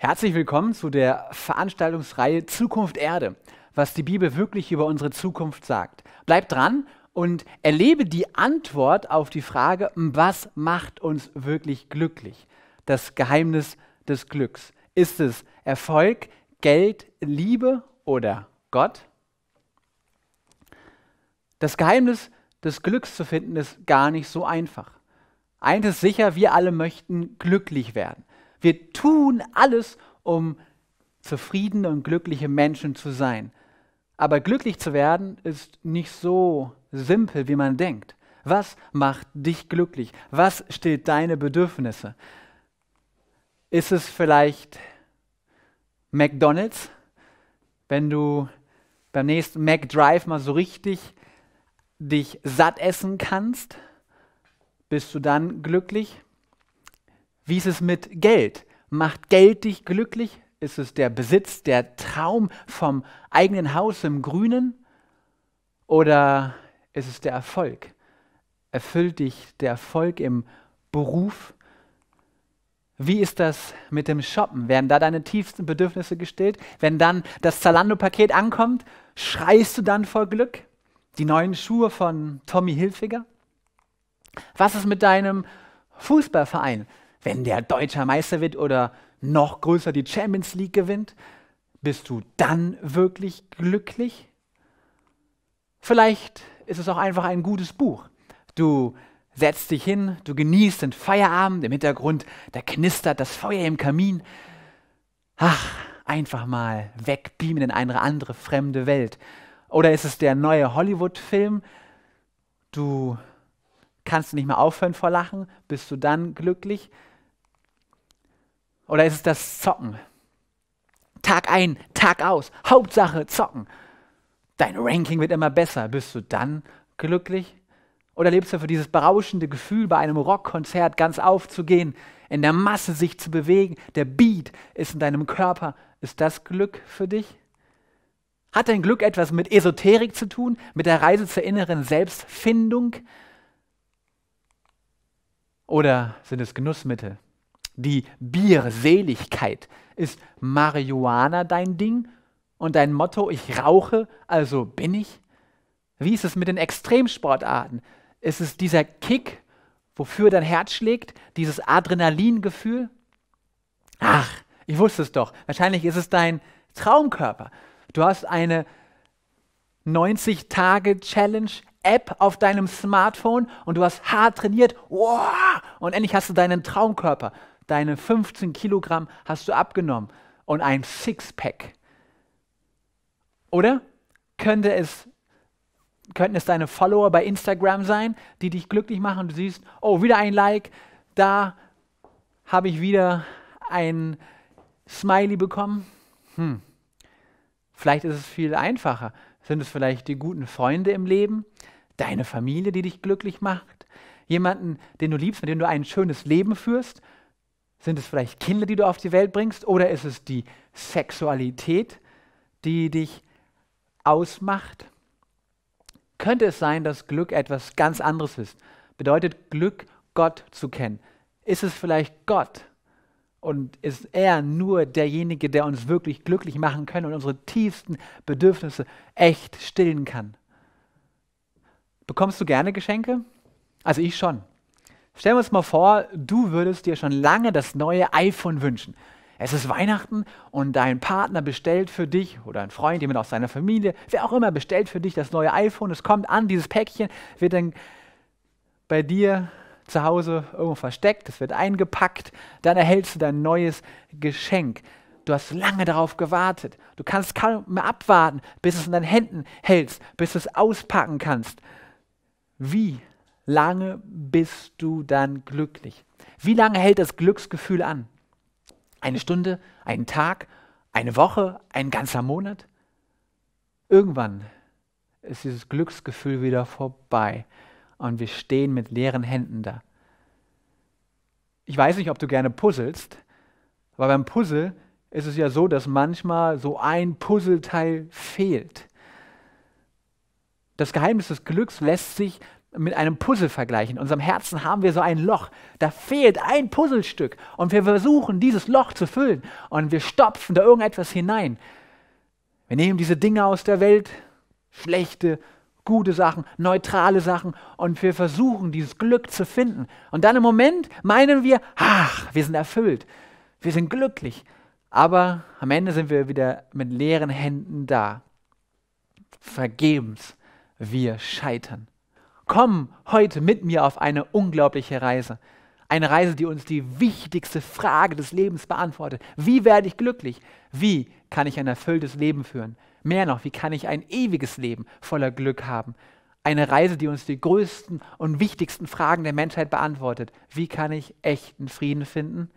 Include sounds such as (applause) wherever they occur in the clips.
Herzlich willkommen zu der Veranstaltungsreihe Zukunft Erde, was die Bibel wirklich über unsere Zukunft sagt. Bleib dran und erlebe die Antwort auf die Frage, was macht uns wirklich glücklich? Das Geheimnis des Glücks. Ist es Erfolg, Geld, Liebe oder Gott? Das Geheimnis des Glücks zu finden ist gar nicht so einfach. Eines ist sicher, wir alle möchten glücklich werden. Wir tun alles, um zufriedene und glückliche Menschen zu sein. Aber glücklich zu werden ist nicht so simpel, wie man denkt. Was macht dich glücklich? Was stillt deine Bedürfnisse? Ist es vielleicht McDonald's, wenn du beim nächsten McDrive mal so richtig dich satt essen kannst? Bist du dann glücklich? Wie ist es mit Geld? Macht Geld dich glücklich? Ist es der Besitz, der Traum vom eigenen Haus im Grünen? Oder ist es der Erfolg? Erfüllt dich der Erfolg im Beruf? Wie ist das mit dem Shoppen? Werden da deine tiefsten Bedürfnisse gestillt? Wenn dann das Zalando-Paket ankommt, schreist du dann vor Glück? Die neuen Schuhe von Tommy Hilfiger? Was ist mit deinem Fußballverein? wenn der deutscher Meister wird oder noch größer die Champions League gewinnt? Bist du dann wirklich glücklich? Vielleicht ist es auch einfach ein gutes Buch. Du setzt dich hin, du genießt den Feierabend im Hintergrund, da knistert das Feuer im Kamin. Ach, einfach mal wegbeamen in eine andere fremde Welt. Oder ist es der neue Hollywood-Film? Du kannst nicht mehr aufhören vor Lachen. Bist du dann glücklich? Oder ist es das Zocken? Tag ein, Tag aus, Hauptsache zocken. Dein Ranking wird immer besser. Bist du dann glücklich? Oder lebst du für dieses berauschende Gefühl, bei einem Rockkonzert ganz aufzugehen, in der Masse sich zu bewegen? Der Beat ist in deinem Körper. Ist das Glück für dich? Hat dein Glück etwas mit Esoterik zu tun, mit der Reise zur inneren Selbstfindung? Oder sind es Genussmittel? die Bierseligkeit. Ist Marihuana dein Ding und dein Motto, ich rauche, also bin ich? Wie ist es mit den Extremsportarten? Ist es dieser Kick, wofür dein Herz schlägt, dieses Adrenalingefühl? Ach, ich wusste es doch. Wahrscheinlich ist es dein Traumkörper. Du hast eine 90-Tage-Challenge-App auf deinem Smartphone und du hast hart trainiert. Wow! Und endlich hast du deinen Traumkörper deine 15 Kilogramm hast du abgenommen und ein Sixpack. Oder könnte es, könnten es deine Follower bei Instagram sein, die dich glücklich machen und du siehst, oh, wieder ein Like, da habe ich wieder ein Smiley bekommen? Hm. Vielleicht ist es viel einfacher. Sind es vielleicht die guten Freunde im Leben, deine Familie, die dich glücklich macht, jemanden, den du liebst, mit dem du ein schönes Leben führst, sind es vielleicht Kinder, die du auf die Welt bringst? Oder ist es die Sexualität, die dich ausmacht? Könnte es sein, dass Glück etwas ganz anderes ist? Bedeutet Glück, Gott zu kennen? Ist es vielleicht Gott? Und ist er nur derjenige, der uns wirklich glücklich machen kann und unsere tiefsten Bedürfnisse echt stillen kann? Bekommst du gerne Geschenke? Also ich schon. Stellen wir uns mal vor, du würdest dir schon lange das neue iPhone wünschen. Es ist Weihnachten und dein Partner bestellt für dich oder ein Freund, jemand aus seiner Familie, wer auch immer, bestellt für dich das neue iPhone. Es kommt an, dieses Päckchen wird dann bei dir zu Hause irgendwo versteckt, es wird eingepackt, dann erhältst du dein neues Geschenk. Du hast lange darauf gewartet. Du kannst kaum mehr abwarten, bis es in deinen Händen hältst, bis du es auspacken kannst. Wie lange bist du dann glücklich? Wie lange hält das Glücksgefühl an? Eine Stunde, einen Tag, eine Woche, ein ganzer Monat? Irgendwann ist dieses Glücksgefühl wieder vorbei und wir stehen mit leeren Händen da. Ich weiß nicht, ob du gerne puzzelst, aber beim Puzzle ist es ja so, dass manchmal so ein Puzzleteil fehlt. Das Geheimnis des Glücks lässt sich mit einem Puzzle vergleichen. In unserem Herzen haben wir so ein Loch. Da fehlt ein Puzzlestück. Und wir versuchen, dieses Loch zu füllen. Und wir stopfen da irgendetwas hinein. Wir nehmen diese Dinge aus der Welt, schlechte, gute Sachen, neutrale Sachen. Und wir versuchen, dieses Glück zu finden. Und dann im Moment meinen wir, ach, wir sind erfüllt. Wir sind glücklich. Aber am Ende sind wir wieder mit leeren Händen da. Vergebens. Wir scheitern komm heute mit mir auf eine unglaubliche Reise. Eine Reise, die uns die wichtigste Frage des Lebens beantwortet. Wie werde ich glücklich? Wie kann ich ein erfülltes Leben führen? Mehr noch, wie kann ich ein ewiges Leben voller Glück haben? Eine Reise, die uns die größten und wichtigsten Fragen der Menschheit beantwortet. Wie kann ich echten Frieden finden?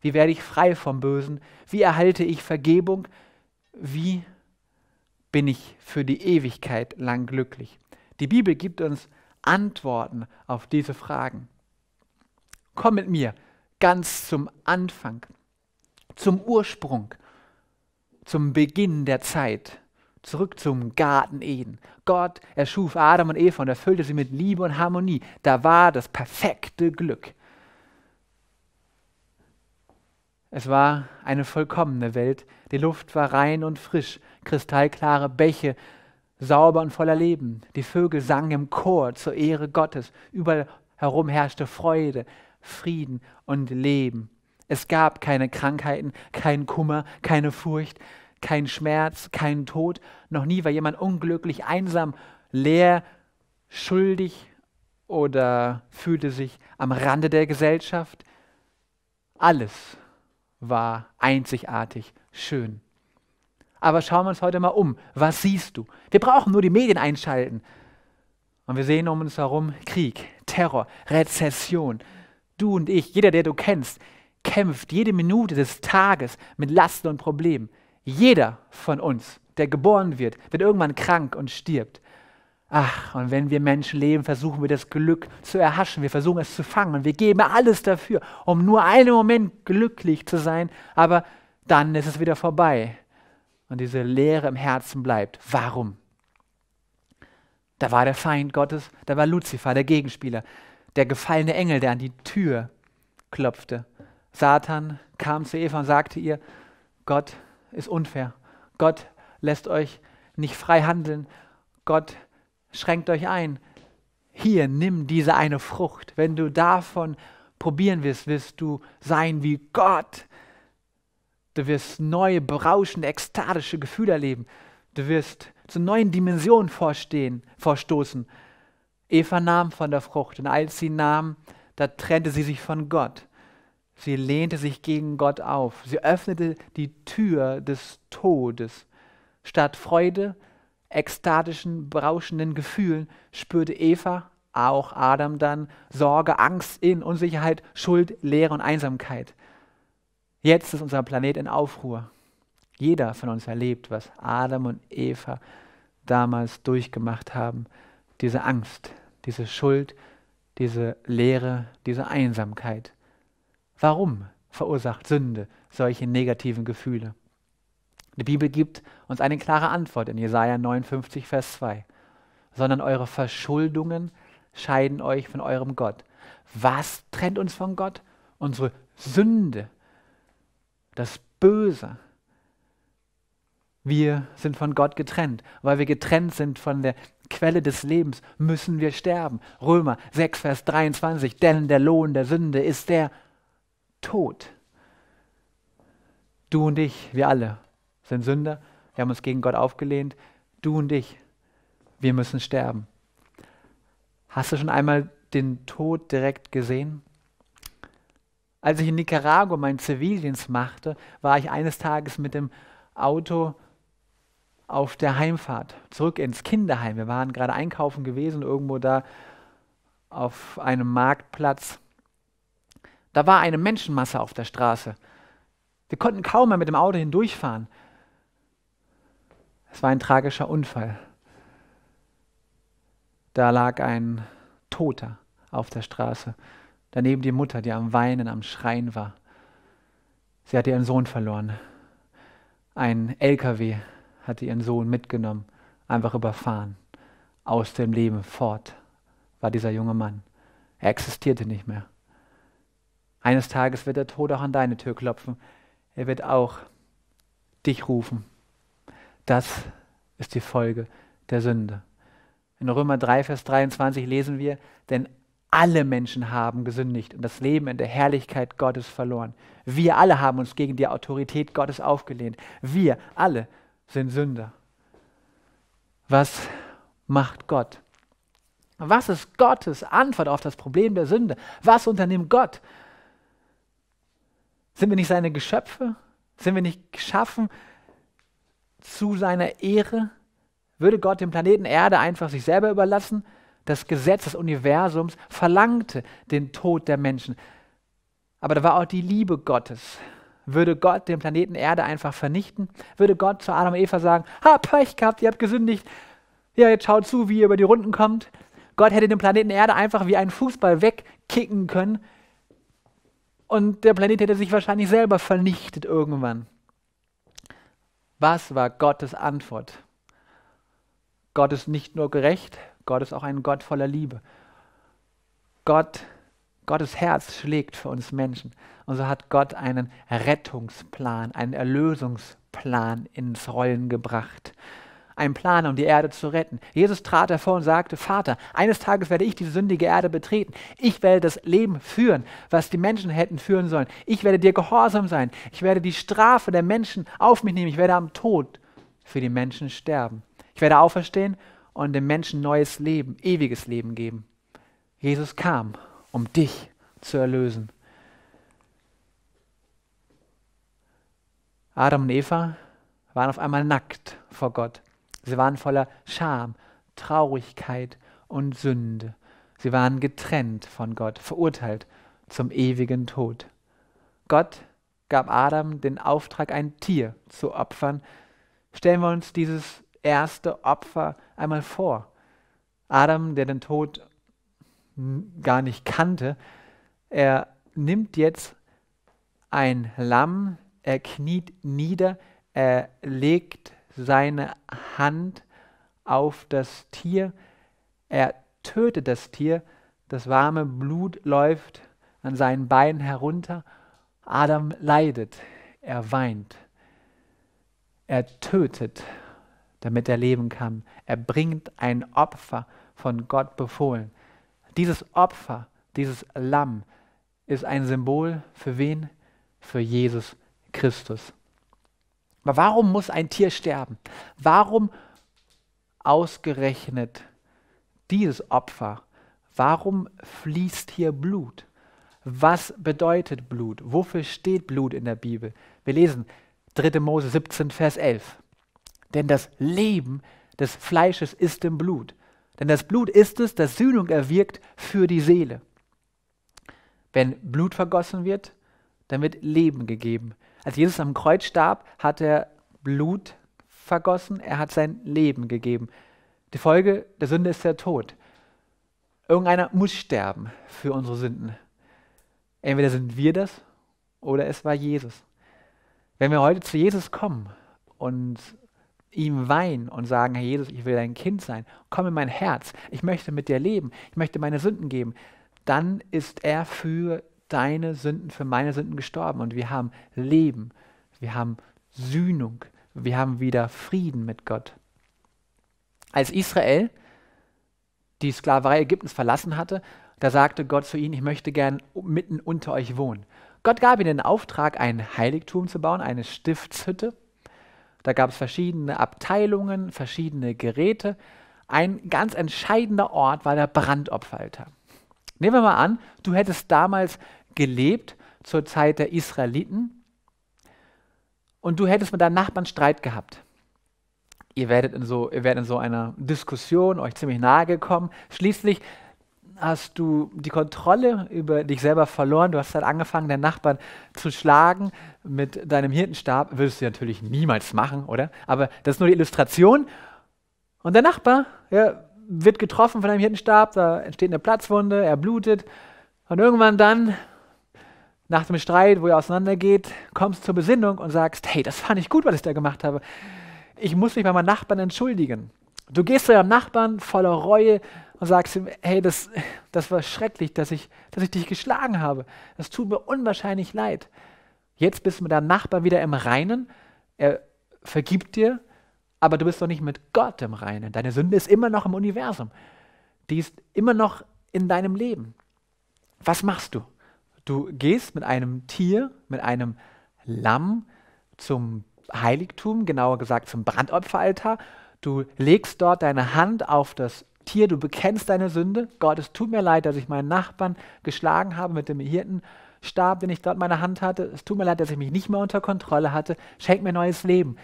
Wie werde ich frei vom Bösen? Wie erhalte ich Vergebung? Wie bin ich für die Ewigkeit lang glücklich? Die Bibel gibt uns Antworten auf diese Fragen. Komm mit mir ganz zum Anfang, zum Ursprung, zum Beginn der Zeit, zurück zum Garten Eden. Gott erschuf Adam und Eva und erfüllte sie mit Liebe und Harmonie. Da war das perfekte Glück. Es war eine vollkommene Welt. Die Luft war rein und frisch, kristallklare Bäche sauber und voller Leben. Die Vögel sangen im Chor zur Ehre Gottes. Überall herum herrschte Freude, Frieden und Leben. Es gab keine Krankheiten, keinen Kummer, keine Furcht, keinen Schmerz, keinen Tod. Noch nie war jemand unglücklich, einsam, leer, schuldig oder fühlte sich am Rande der Gesellschaft. Alles war einzigartig schön aber schauen wir uns heute mal um. Was siehst du? Wir brauchen nur die Medien einschalten. Und wir sehen um uns herum Krieg, Terror, Rezession. Du und ich, jeder, der du kennst, kämpft jede Minute des Tages mit Lasten und Problemen. Jeder von uns, der geboren wird, wird irgendwann krank und stirbt. Ach, und wenn wir Menschen leben, versuchen wir das Glück zu erhaschen, wir versuchen es zu fangen und wir geben alles dafür, um nur einen Moment glücklich zu sein, aber dann ist es wieder vorbei und diese Leere im Herzen bleibt. Warum? Da war der Feind Gottes, da war Luzifer, der Gegenspieler, der gefallene Engel, der an die Tür klopfte. Satan kam zu Eva und sagte ihr, Gott ist unfair. Gott lässt euch nicht frei handeln. Gott schränkt euch ein. Hier, nimm diese eine Frucht. Wenn du davon probieren wirst, wirst du sein wie Gott. Du wirst neue, berauschende, ekstatische Gefühle erleben. Du wirst zu neuen Dimensionen vorstehen, vorstoßen. Eva nahm von der Frucht und als sie nahm, da trennte sie sich von Gott. Sie lehnte sich gegen Gott auf. Sie öffnete die Tür des Todes. Statt Freude, ekstatischen, berauschenden Gefühlen spürte Eva, auch Adam dann, Sorge, Angst, In, Unsicherheit, Schuld, Leere und Einsamkeit. Jetzt ist unser Planet in Aufruhr. Jeder von uns erlebt, was Adam und Eva damals durchgemacht haben. Diese Angst, diese Schuld, diese Leere, diese Einsamkeit. Warum verursacht Sünde solche negativen Gefühle? Die Bibel gibt uns eine klare Antwort in Jesaja 59, Vers 2. Sondern eure Verschuldungen scheiden euch von eurem Gott. Was trennt uns von Gott? Unsere Sünde das Böse. Wir sind von Gott getrennt. Weil wir getrennt sind von der Quelle des Lebens, müssen wir sterben. Römer 6, Vers 23, denn der Lohn der Sünde ist der Tod. Du und ich, wir alle sind Sünder. Wir haben uns gegen Gott aufgelehnt. Du und ich, wir müssen sterben. Hast du schon einmal den Tod direkt gesehen? Als ich in Nicaragua meinen Zivildienst machte, war ich eines Tages mit dem Auto auf der Heimfahrt zurück ins Kinderheim. Wir waren gerade einkaufen gewesen, irgendwo da auf einem Marktplatz. Da war eine Menschenmasse auf der Straße. Wir konnten kaum mehr mit dem Auto hindurchfahren. Es war ein tragischer Unfall. Da lag ein Toter auf der Straße. Daneben die Mutter, die am Weinen, am Schreien war. Sie hatte ihren Sohn verloren. Ein LKW hatte ihren Sohn mitgenommen, einfach überfahren. Aus dem Leben fort war dieser junge Mann. Er existierte nicht mehr. Eines Tages wird der Tod auch an deine Tür klopfen. Er wird auch dich rufen. Das ist die Folge der Sünde. In Römer 3, Vers 23 lesen wir, denn alle Menschen haben gesündigt und das Leben in der Herrlichkeit Gottes verloren. Wir alle haben uns gegen die Autorität Gottes aufgelehnt. Wir alle sind Sünder. Was macht Gott? Was ist Gottes Antwort auf das Problem der Sünde? Was unternimmt Gott? Sind wir nicht seine Geschöpfe? Sind wir nicht geschaffen zu seiner Ehre? Würde Gott dem Planeten Erde einfach sich selber überlassen? das Gesetz des Universums verlangte den Tod der Menschen. Aber da war auch die Liebe Gottes. Würde Gott den Planeten Erde einfach vernichten? Würde Gott zu Adam und Eva sagen, hab Pech gehabt, ihr habt gesündigt. Ja, jetzt schaut zu, wie ihr über die Runden kommt. Gott hätte den Planeten Erde einfach wie einen Fußball wegkicken können. Und der Planet hätte sich wahrscheinlich selber vernichtet irgendwann. Was war Gottes Antwort? Gott ist nicht nur gerecht, Gott ist auch ein Gott voller Liebe. Gott, Gottes Herz schlägt für uns Menschen. Und so hat Gott einen Rettungsplan, einen Erlösungsplan ins Rollen gebracht. Einen Plan, um die Erde zu retten. Jesus trat hervor und sagte, Vater, eines Tages werde ich die sündige Erde betreten. Ich werde das Leben führen, was die Menschen hätten führen sollen. Ich werde dir gehorsam sein. Ich werde die Strafe der Menschen auf mich nehmen. Ich werde am Tod für die Menschen sterben. Ich werde auferstehen und dem Menschen neues Leben, ewiges Leben geben. Jesus kam, um dich zu erlösen. Adam und Eva waren auf einmal nackt vor Gott. Sie waren voller Scham, Traurigkeit und Sünde. Sie waren getrennt von Gott, verurteilt zum ewigen Tod. Gott gab Adam den Auftrag, ein Tier zu opfern. Stellen wir uns dieses erste Opfer einmal vor. Adam, der den Tod gar nicht kannte, er nimmt jetzt ein Lamm, er kniet nieder, er legt seine Hand auf das Tier, er tötet das Tier, das warme Blut läuft an seinen Beinen herunter, Adam leidet, er weint, er tötet damit er leben kann. Er bringt ein Opfer von Gott befohlen. Dieses Opfer, dieses Lamm, ist ein Symbol für wen? Für Jesus Christus. Aber warum muss ein Tier sterben? Warum ausgerechnet dieses Opfer? Warum fließt hier Blut? Was bedeutet Blut? Wofür steht Blut in der Bibel? Wir lesen 3. Mose 17, Vers 11. Denn das Leben des Fleisches ist im Blut. Denn das Blut ist es, das Sühnung erwirkt für die Seele. Wenn Blut vergossen wird, dann wird Leben gegeben. Als Jesus am Kreuz starb, hat er Blut vergossen, er hat sein Leben gegeben. Die Folge der Sünde ist der Tod. Irgendeiner muss sterben für unsere Sünden. Entweder sind wir das oder es war Jesus. Wenn wir heute zu Jesus kommen und ihm weinen und sagen, Herr Jesus, ich will dein Kind sein, komm in mein Herz, ich möchte mit dir leben, ich möchte meine Sünden geben, dann ist er für deine Sünden, für meine Sünden gestorben und wir haben Leben, wir haben Sühnung, wir haben wieder Frieden mit Gott. Als Israel die Sklaverei Ägyptens verlassen hatte, da sagte Gott zu ihnen, ich möchte gern mitten unter euch wohnen. Gott gab ihnen den Auftrag, ein Heiligtum zu bauen, eine Stiftshütte, da gab es verschiedene Abteilungen, verschiedene Geräte. Ein ganz entscheidender Ort war der Brandopferaltar. Nehmen wir mal an, du hättest damals gelebt zur Zeit der Israeliten und du hättest mit deinem Nachbarn Streit gehabt. Ihr werdet in so, ihr werdet in so einer Diskussion euch ziemlich nahe gekommen. Schließlich hast du die Kontrolle über dich selber verloren, du hast dann angefangen, deinen Nachbarn zu schlagen mit deinem Hirtenstab, würdest du natürlich niemals machen, oder? Aber das ist nur die Illustration. Und der Nachbar ja, wird getroffen von einem Hirtenstab, da entsteht eine Platzwunde, er blutet. Und irgendwann dann, nach dem Streit, wo ihr auseinandergeht, kommst du zur Besinnung und sagst, hey, das fand ich gut, was ich da gemacht habe. Ich muss mich bei meinen Nachbarn entschuldigen. Du gehst zu deinem Nachbarn voller Reue und sagst ihm, hey, das, das war schrecklich, dass ich, dass ich dich geschlagen habe. Das tut mir unwahrscheinlich leid. Jetzt bist du mit deinem Nachbarn wieder im Reinen. Er vergibt dir, aber du bist doch nicht mit Gott im Reinen. Deine Sünde ist immer noch im Universum. Die ist immer noch in deinem Leben. Was machst du? Du gehst mit einem Tier, mit einem Lamm zum Heiligtum, genauer gesagt zum Brandopferaltar Du legst dort deine Hand auf das Tier, du bekennst deine Sünde. Gott, es tut mir leid, dass ich meinen Nachbarn geschlagen habe mit dem Hirtenstab, den ich dort in meiner Hand hatte. Es tut mir leid, dass ich mich nicht mehr unter Kontrolle hatte. Schenk mir neues Leben.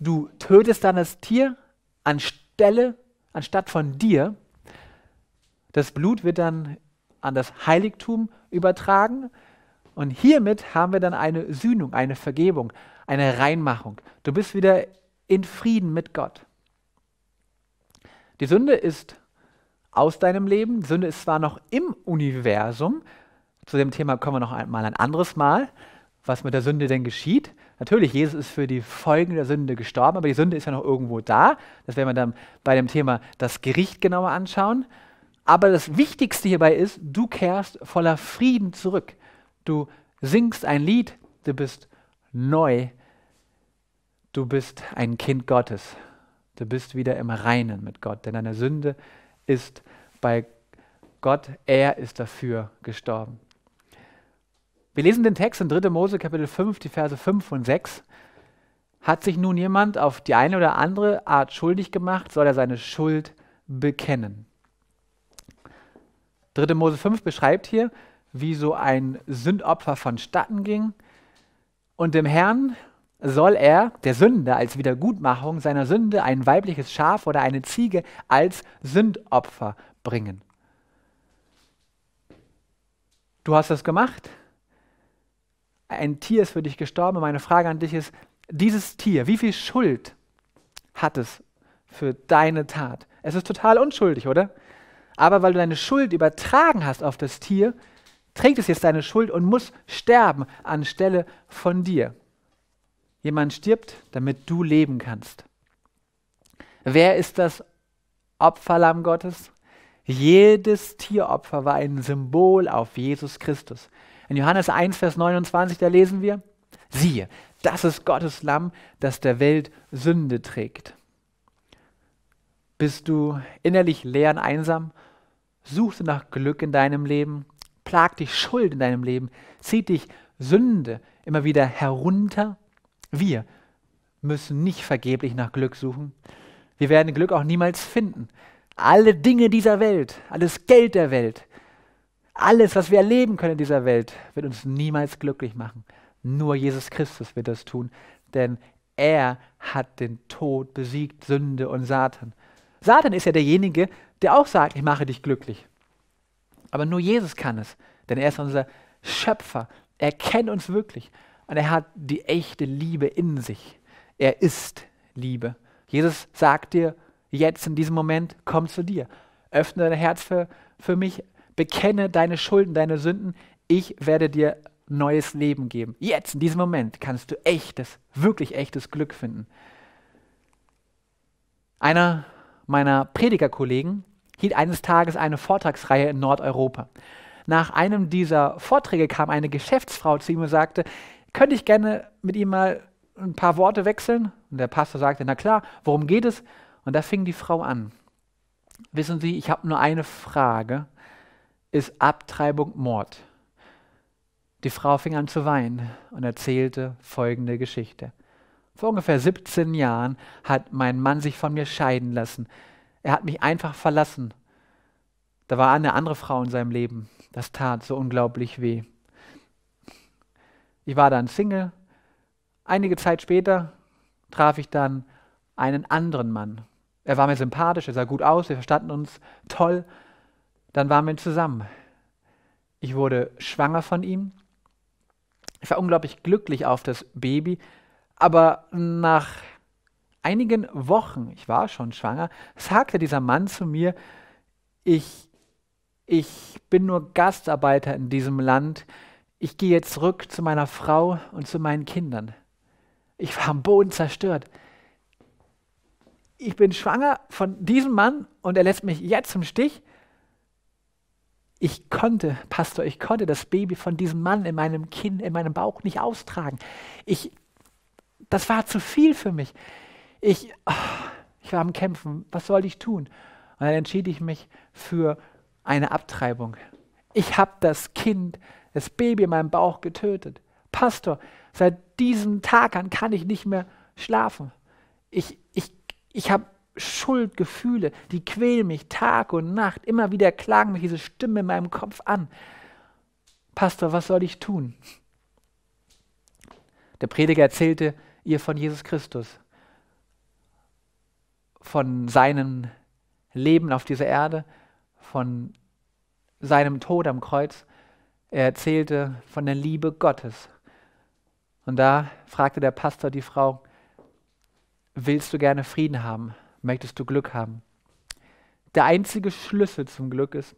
Du tötest dann das Tier anstelle, anstatt von dir. Das Blut wird dann an das Heiligtum übertragen. Und hiermit haben wir dann eine Sühnung, eine Vergebung, eine Reinmachung. Du bist wieder in Frieden mit Gott. Die Sünde ist aus deinem Leben, die Sünde ist zwar noch im Universum, zu dem Thema kommen wir noch einmal ein anderes Mal, was mit der Sünde denn geschieht. Natürlich, Jesus ist für die Folgen der Sünde gestorben, aber die Sünde ist ja noch irgendwo da. Das werden wir dann bei dem Thema das Gericht genauer anschauen. Aber das Wichtigste hierbei ist, du kehrst voller Frieden zurück. Du singst ein Lied, du bist neu, du bist ein Kind Gottes. Du bist wieder im Reinen mit Gott, denn deine Sünde ist bei Gott, er ist dafür gestorben. Wir lesen den Text in 3. Mose Kapitel 5, die Verse 5 und 6. Hat sich nun jemand auf die eine oder andere Art schuldig gemacht, soll er seine Schuld bekennen. 3. Mose 5 beschreibt hier, wie so ein Sündopfer vonstatten ging. Und dem Herrn soll er der Sünde als Wiedergutmachung seiner Sünde ein weibliches Schaf oder eine Ziege als Sündopfer bringen. Du hast das gemacht. Ein Tier ist für dich gestorben. Meine Frage an dich ist, dieses Tier, wie viel Schuld hat es für deine Tat? Es ist total unschuldig, oder? Aber weil du deine Schuld übertragen hast auf das Tier, trägt es jetzt deine Schuld und muss sterben anstelle von dir. Jemand stirbt, damit du leben kannst. Wer ist das Opferlamm Gottes? Jedes Tieropfer war ein Symbol auf Jesus Christus. In Johannes 1, Vers 29, da lesen wir, siehe, das ist Gottes Lamm, das der Welt Sünde trägt. Bist du innerlich leer und einsam? Suchst du nach Glück in deinem Leben? Plagt dich Schuld in deinem Leben? Zieht dich Sünde immer wieder herunter? Wir müssen nicht vergeblich nach Glück suchen. Wir werden Glück auch niemals finden. Alle Dinge dieser Welt, alles Geld der Welt, alles, was wir erleben können in dieser Welt, wird uns niemals glücklich machen. Nur Jesus Christus wird das tun, denn er hat den Tod besiegt, Sünde und Satan. Satan ist ja derjenige, der auch sagt, ich mache dich glücklich. Aber nur Jesus kann es, denn er ist unser Schöpfer. Er kennt uns wirklich. Und er hat die echte Liebe in sich. Er ist Liebe. Jesus sagt dir jetzt in diesem Moment, komm zu dir. Öffne dein Herz für, für mich. Bekenne deine Schulden, deine Sünden. Ich werde dir neues Leben geben. Jetzt, in diesem Moment, kannst du echtes, wirklich echtes Glück finden. Einer meiner Predigerkollegen hielt eines Tages eine Vortragsreihe in Nordeuropa. Nach einem dieser Vorträge kam eine Geschäftsfrau zu ihm und sagte, könnte ich gerne mit ihm mal ein paar Worte wechseln? Und der Pastor sagte, na klar, worum geht es? Und da fing die Frau an. Wissen Sie, ich habe nur eine Frage. Ist Abtreibung Mord? Die Frau fing an zu weinen und erzählte folgende Geschichte. Vor ungefähr 17 Jahren hat mein Mann sich von mir scheiden lassen. Er hat mich einfach verlassen. Da war eine andere Frau in seinem Leben. Das tat so unglaublich weh. Ich war dann Single. Einige Zeit später traf ich dann einen anderen Mann. Er war mir sympathisch, er sah gut aus, wir verstanden uns toll. Dann waren wir zusammen. Ich wurde schwanger von ihm. Ich war unglaublich glücklich auf das Baby, aber nach einigen Wochen, ich war schon schwanger, sagte dieser Mann zu mir, ich, ich bin nur Gastarbeiter in diesem Land, ich gehe jetzt zurück zu meiner Frau und zu meinen Kindern. Ich war am Boden zerstört. Ich bin schwanger von diesem Mann und er lässt mich jetzt im Stich. Ich konnte, Pastor, ich konnte das Baby von diesem Mann in meinem Kinn, in meinem Bauch nicht austragen. Ich, das war zu viel für mich. Ich, oh, ich war am Kämpfen. Was sollte ich tun? Und dann entschied ich mich für eine Abtreibung. Ich habe das Kind, das Baby in meinem Bauch getötet. Pastor, seit diesem Tag an kann ich nicht mehr schlafen. Ich, ich, ich habe Schuldgefühle, die quälen mich Tag und Nacht. Immer wieder klagen mich diese Stimme in meinem Kopf an. Pastor, was soll ich tun? Der Prediger erzählte ihr von Jesus Christus, von seinem Leben auf dieser Erde, von seinem Tod am Kreuz. Er erzählte von der Liebe Gottes. Und da fragte der Pastor die Frau, willst du gerne Frieden haben? Möchtest du Glück haben? Der einzige Schlüssel zum Glück ist,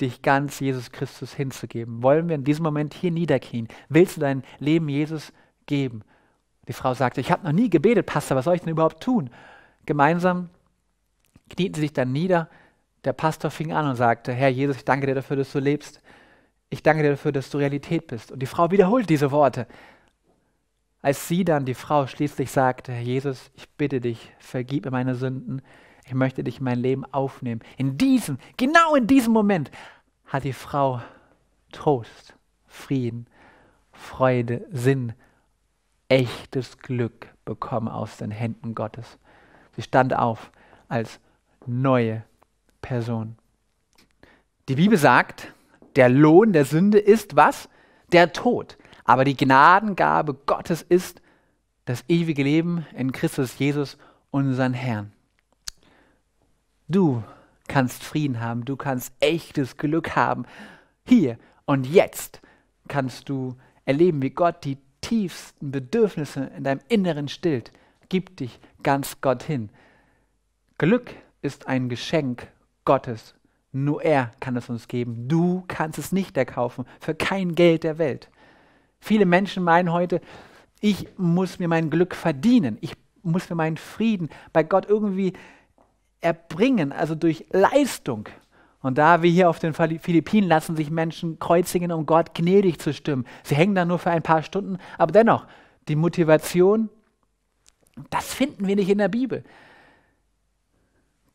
dich ganz Jesus Christus hinzugeben. Wollen wir in diesem Moment hier niederknien? Willst du dein Leben Jesus geben? Die Frau sagte, ich habe noch nie gebetet, Pastor, was soll ich denn überhaupt tun? Gemeinsam knieten sie sich dann nieder der Pastor fing an und sagte, Herr Jesus, ich danke dir dafür, dass du lebst. Ich danke dir dafür, dass du Realität bist. Und die Frau wiederholt diese Worte. Als sie dann, die Frau, schließlich sagte, Herr Jesus, ich bitte dich, vergib mir meine Sünden. Ich möchte dich in mein Leben aufnehmen. In diesem, genau in diesem Moment hat die Frau Trost, Frieden, Freude, Sinn, echtes Glück bekommen aus den Händen Gottes. Sie stand auf als neue Person. Die Bibel sagt, der Lohn der Sünde ist was? Der Tod. Aber die Gnadengabe Gottes ist das ewige Leben in Christus Jesus, unseren Herrn. Du kannst Frieden haben, du kannst echtes Glück haben. Hier und jetzt kannst du erleben, wie Gott die tiefsten Bedürfnisse in deinem Inneren stillt. Gib dich ganz Gott hin. Glück ist ein Geschenk Gottes. Nur er kann es uns geben. Du kannst es nicht erkaufen, für kein Geld der Welt. Viele Menschen meinen heute, ich muss mir mein Glück verdienen, ich muss mir meinen Frieden bei Gott irgendwie erbringen, also durch Leistung. Und da wie hier auf den Philippinen lassen sich Menschen kreuzigen, um Gott gnädig zu stimmen. Sie hängen da nur für ein paar Stunden, aber dennoch, die Motivation, das finden wir nicht in der Bibel.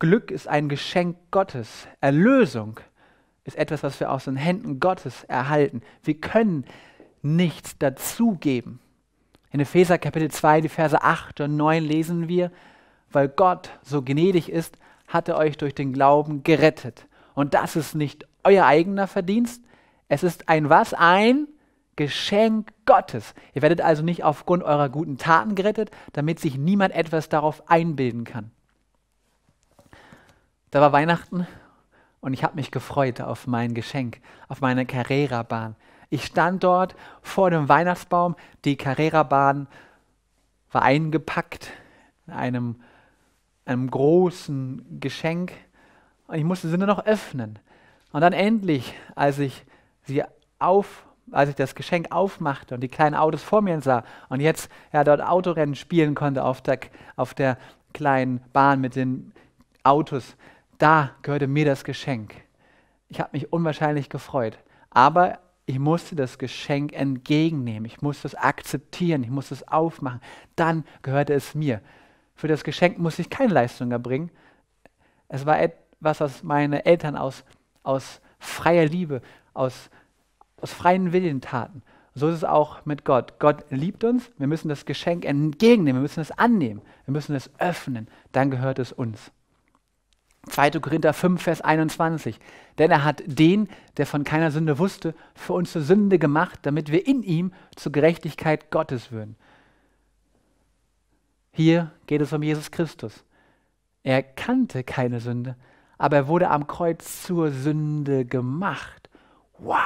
Glück ist ein Geschenk Gottes. Erlösung ist etwas, was wir aus den Händen Gottes erhalten. Wir können nichts dazugeben. In Epheser Kapitel 2, die Verse 8 und 9 lesen wir, weil Gott so gnädig ist, hat er euch durch den Glauben gerettet. Und das ist nicht euer eigener Verdienst, es ist ein was? Ein Geschenk Gottes. Ihr werdet also nicht aufgrund eurer guten Taten gerettet, damit sich niemand etwas darauf einbilden kann. Da war Weihnachten und ich habe mich gefreut auf mein Geschenk, auf meine Carrera-Bahn. Ich stand dort vor dem Weihnachtsbaum, die Carrera-Bahn war eingepackt in einem, einem großen Geschenk und ich musste sie nur noch öffnen. Und dann endlich, als ich sie auf als ich das Geschenk aufmachte und die kleinen Autos vor mir sah und jetzt ja, dort Autorennen spielen konnte auf der, auf der kleinen Bahn mit den Autos, da gehörte mir das Geschenk. Ich habe mich unwahrscheinlich gefreut. Aber ich musste das Geschenk entgegennehmen. Ich musste es akzeptieren. Ich musste es aufmachen. Dann gehörte es mir. Für das Geschenk musste ich keine Leistung erbringen. Es war etwas, was meine Eltern aus, aus freier Liebe, aus, aus freien Willen taten. So ist es auch mit Gott. Gott liebt uns. Wir müssen das Geschenk entgegennehmen. Wir müssen es annehmen. Wir müssen es öffnen. Dann gehört es uns. 2. Korinther 5, Vers 21. Denn er hat den, der von keiner Sünde wusste, für uns zur Sünde gemacht, damit wir in ihm zur Gerechtigkeit Gottes würden. Hier geht es um Jesus Christus. Er kannte keine Sünde, aber er wurde am Kreuz zur Sünde gemacht. Wow!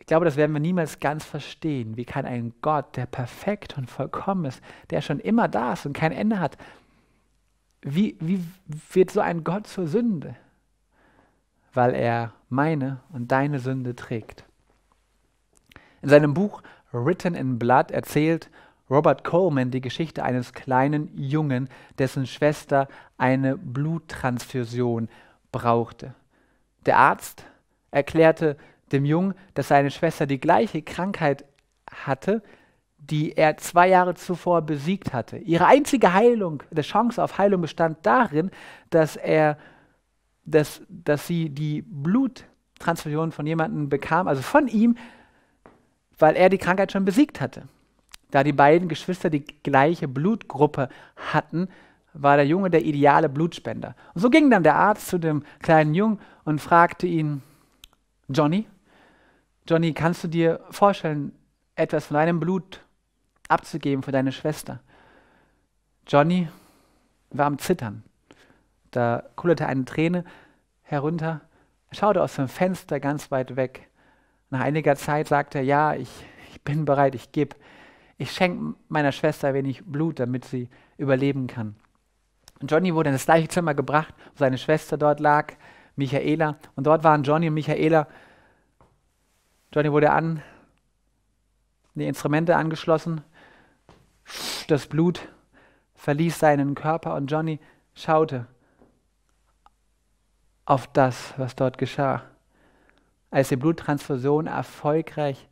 Ich glaube, das werden wir niemals ganz verstehen. Wie kann ein Gott, der perfekt und vollkommen ist, der schon immer da ist und kein Ende hat, wie, wie wird so ein Gott zur Sünde? Weil er meine und deine Sünde trägt. In seinem Buch Written in Blood erzählt Robert Coleman die Geschichte eines kleinen Jungen, dessen Schwester eine Bluttransfusion brauchte. Der Arzt erklärte dem Jungen, dass seine Schwester die gleiche Krankheit hatte, die er zwei Jahre zuvor besiegt hatte. Ihre einzige Heilung, die Chance auf Heilung bestand darin, dass er, dass, dass sie die Bluttransfusion von jemandem bekam, also von ihm, weil er die Krankheit schon besiegt hatte. Da die beiden Geschwister die gleiche Blutgruppe hatten, war der Junge der ideale Blutspender. Und so ging dann der Arzt zu dem kleinen Jungen und fragte ihn, Johnny, Johnny, kannst du dir vorstellen, etwas von deinem Blut abzugeben für deine Schwester. Johnny war am Zittern. Da kullerte eine Träne herunter. Er schaute aus dem Fenster ganz weit weg. Nach einiger Zeit sagte er, ja, ich, ich bin bereit, ich gebe. Ich schenke meiner Schwester wenig Blut, damit sie überleben kann. Und Johnny wurde in das gleiche Zimmer gebracht, wo seine Schwester dort lag, Michaela. Und dort waren Johnny und Michaela. Johnny wurde an die Instrumente angeschlossen das Blut verließ seinen Körper und Johnny schaute auf das, was dort geschah. Als die Bluttransfusion erfolgreich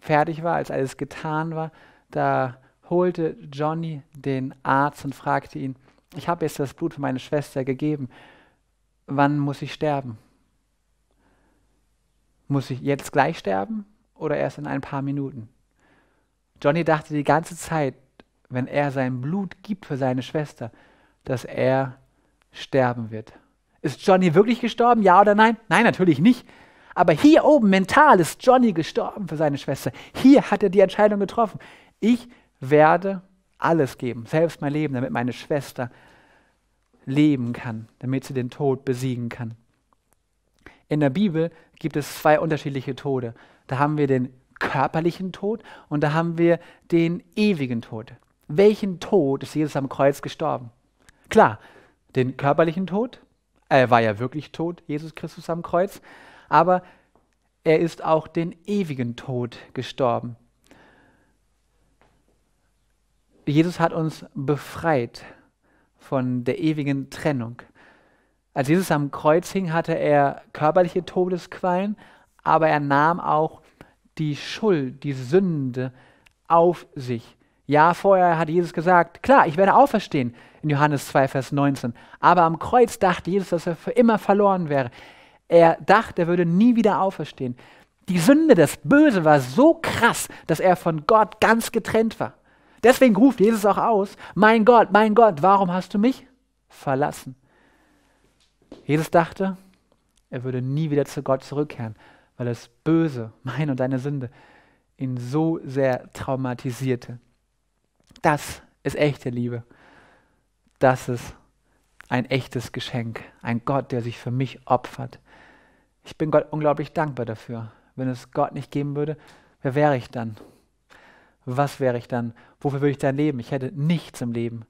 fertig war, als alles getan war, da holte Johnny den Arzt und fragte ihn, ich habe jetzt das Blut für meine Schwester gegeben, wann muss ich sterben? Muss ich jetzt gleich sterben oder erst in ein paar Minuten? Johnny dachte die ganze Zeit, wenn er sein Blut gibt für seine Schwester, dass er sterben wird. Ist Johnny wirklich gestorben? Ja oder nein? Nein, natürlich nicht. Aber hier oben mental ist Johnny gestorben für seine Schwester. Hier hat er die Entscheidung getroffen. Ich werde alles geben, selbst mein Leben, damit meine Schwester leben kann, damit sie den Tod besiegen kann. In der Bibel gibt es zwei unterschiedliche Tode. Da haben wir den körperlichen Tod und da haben wir den ewigen Tod welchen Tod ist Jesus am Kreuz gestorben? Klar, den körperlichen Tod. Er war ja wirklich tot, Jesus Christus am Kreuz. Aber er ist auch den ewigen Tod gestorben. Jesus hat uns befreit von der ewigen Trennung. Als Jesus am Kreuz hing, hatte er körperliche Todesqualen, aber er nahm auch die Schuld, die Sünde auf sich. Ja, vorher hat Jesus gesagt, klar, ich werde auferstehen in Johannes 2, Vers 19. Aber am Kreuz dachte Jesus, dass er für immer verloren wäre. Er dachte, er würde nie wieder auferstehen. Die Sünde, das Böse war so krass, dass er von Gott ganz getrennt war. Deswegen ruft Jesus auch aus, mein Gott, mein Gott, warum hast du mich verlassen? Jesus dachte, er würde nie wieder zu Gott zurückkehren, weil das Böse, meine und deine Sünde, ihn so sehr traumatisierte. Das ist echte Liebe. Das ist ein echtes Geschenk. Ein Gott, der sich für mich opfert. Ich bin Gott unglaublich dankbar dafür. Wenn es Gott nicht geben würde, wer wäre ich dann? Was wäre ich dann? Wofür würde ich dann leben? Ich hätte nichts im Leben.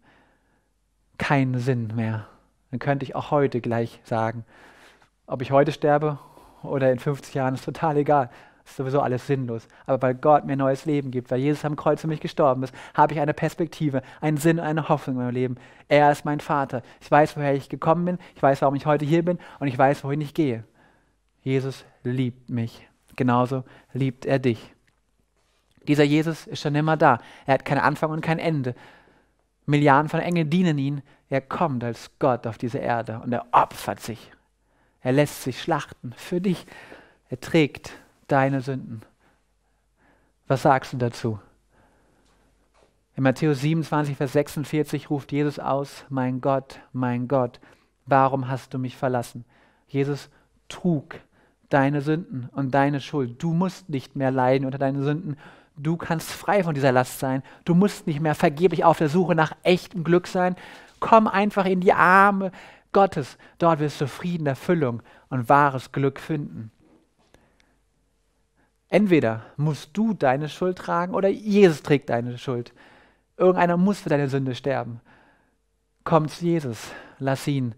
Keinen Sinn mehr. Dann könnte ich auch heute gleich sagen, ob ich heute sterbe oder in 50 Jahren, ist total egal ist sowieso alles sinnlos. Aber weil Gott mir neues Leben gibt, weil Jesus am Kreuz für mich gestorben ist, habe ich eine Perspektive, einen Sinn, und eine Hoffnung in meinem Leben. Er ist mein Vater. Ich weiß, woher ich gekommen bin, ich weiß, warum ich heute hier bin und ich weiß, wohin ich gehe. Jesus liebt mich. Genauso liebt er dich. Dieser Jesus ist schon immer da. Er hat keinen Anfang und kein Ende. Milliarden von Engeln dienen ihn. Er kommt als Gott auf diese Erde und er opfert sich. Er lässt sich schlachten für dich. Er trägt deine Sünden. Was sagst du dazu? In Matthäus 27, Vers 46 ruft Jesus aus, mein Gott, mein Gott, warum hast du mich verlassen? Jesus trug deine Sünden und deine Schuld. Du musst nicht mehr leiden unter deinen Sünden. Du kannst frei von dieser Last sein. Du musst nicht mehr vergeblich auf der Suche nach echtem Glück sein. Komm einfach in die Arme Gottes. Dort wirst du Frieden, Erfüllung und wahres Glück finden. Entweder musst du deine Schuld tragen oder Jesus trägt deine Schuld. Irgendeiner muss für deine Sünde sterben. Komm zu Jesus, lass ihn